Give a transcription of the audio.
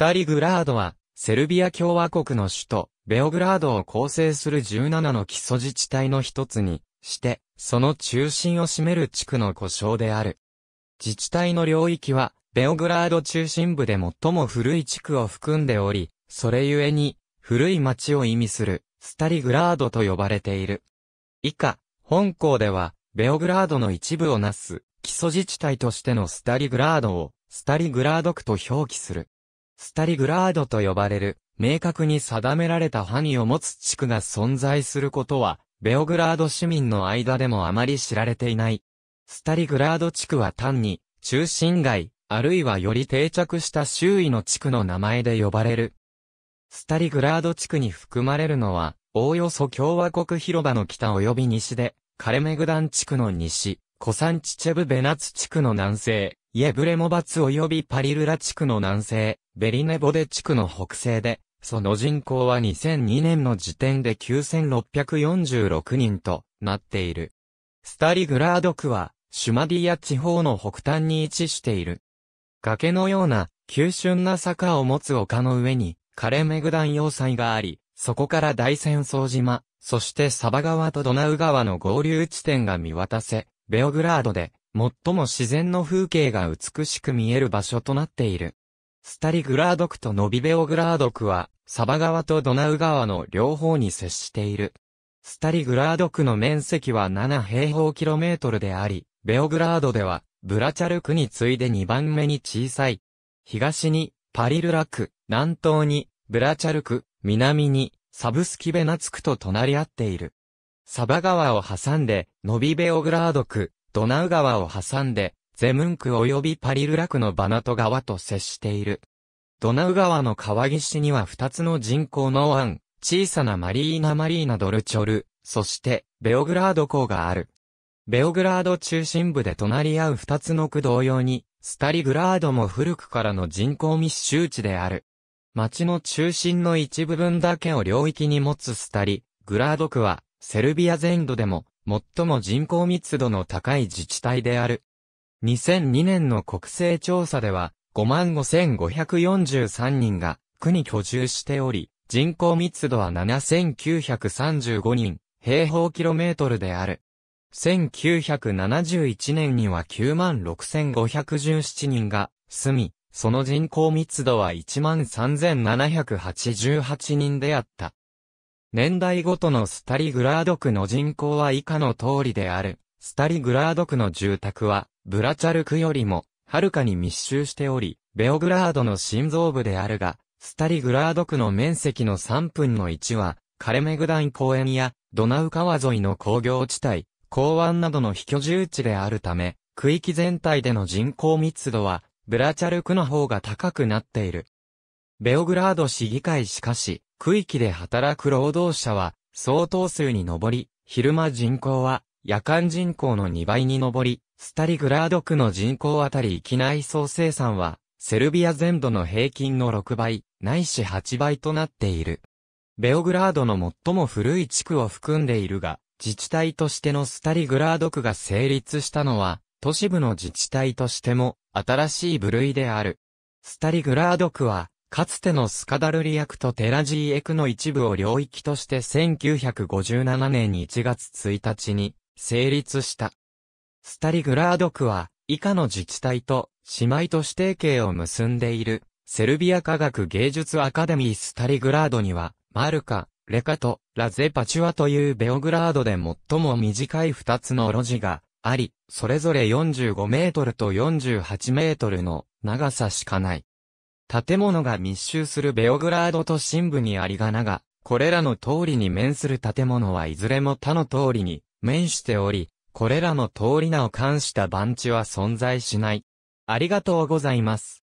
タリグラードは、セルビア共和国の首都、ベオグラードを構成する17の基礎自治体の一つにして、その中心を占める地区の故障である。自治体の領域は、ベオグラード中心部で最も古い地区を含んでおり、それゆえに、古い町を意味する、スタリグラードと呼ばれている。以下、本校では、ベオグラードの一部をなす、基礎自治体としてのスタリグラードを、スタリグラード区と表記する。スタリグラードと呼ばれる、明確に定められた範囲を持つ地区が存在することは、ベオグラード市民の間でもあまり知られていない。スタリグラード地区は単に、中心街、あるいはより定着した周囲の地区の名前で呼ばれる。スタリグラード地区に含まれるのは、おおよそ共和国広場の北及び西で、カレメグダン地区の西、コサンチチェブベナツ地区の南西、イエブレモバツ及びパリルラ地区の南西、ベリネボデ地区の北西で、その人口は2002年の時点で9646人となっている。スタリグラード区は、シュマディア地方の北端に位置している。崖のような、急峻な坂を持つ丘の上に、カレメグダン要塞があり、そこから大戦争島、そしてサバ川とドナウ川の合流地点が見渡せ、ベオグラードで、最も自然の風景が美しく見える場所となっている。スタリグラード区とノビベオグラード区は、サバ川とドナウ川の両方に接している。スタリグラード区の面積は7平方キロメートルであり、ベオグラードでは、ブラチャル区に次いで2番目に小さい。東に、パリルラ区、南東に、ブラチャル区、南に、サブスキベナツ区と隣り合っている。サバ川を挟んで、ノビベオグラード区、ドナウ川を挟んで、ゼムンク及びパリルラクのバナト川と接している。ドナウ川の川岸には2つの人工の湾、小さなマリーナ・マリーナ・ドルチョル、そして、ベオグラード港がある。ベオグラード中心部で隣り合う2つの区同様に、スタリグラードも古くからの人口密集地である。町の中心の一部分だけを領域に持つスタリ、グラード区は、セルビア全土でも、最も人口密度の高い自治体である。2002年の国勢調査では、55,543人が、区に居住しており、人口密度は7,935人、平方キロメートルである。1971年には96,517人が住み、その人口密度は13,788人であった。年代ごとのスタリグラード区の人口は以下の通りである。スタリグラード区の住宅は、ブラチャル区よりも、はるかに密集しており、ベオグラードの心臓部であるが、スタリグラード区の面積の3分の1は、カレメグダン公園や、ドナウ川沿いの工業地帯、港湾などの非居住地であるため、区域全体での人口密度は、ブラチャル区の方が高くなっている。ベオグラード市議会しかし、区域で働く労働者は、相当数に上り、昼間人口は夜間人口の2倍に上り、スタリグラード区の人口あたり域内総生産は、セルビア全土の平均の6倍、ないし8倍となっている。ベオグラードの最も古い地区を含んでいるが、自治体としてのスタリグラード区が成立したのは、都市部の自治体としても、新しい部類である。スタリグラード区は、かつてのスカダルリア区とテラジーエクの一部を領域として1957年1月1日に成立した。スタリグラード区は、以下の自治体と、姉妹都市提携を結んでいる、セルビア科学芸術アカデミースタリグラードには、マルカ、レカと、ラゼパチュアというベオグラードで最も短い二つの路地があり、それぞれ45メートルと48メートルの長さしかない。建物が密集するベオグラード都心部にありがなが、これらの通りに面する建物はいずれも他の通りに面しており、これらの通り名を冠した番地は存在しない。ありがとうございます。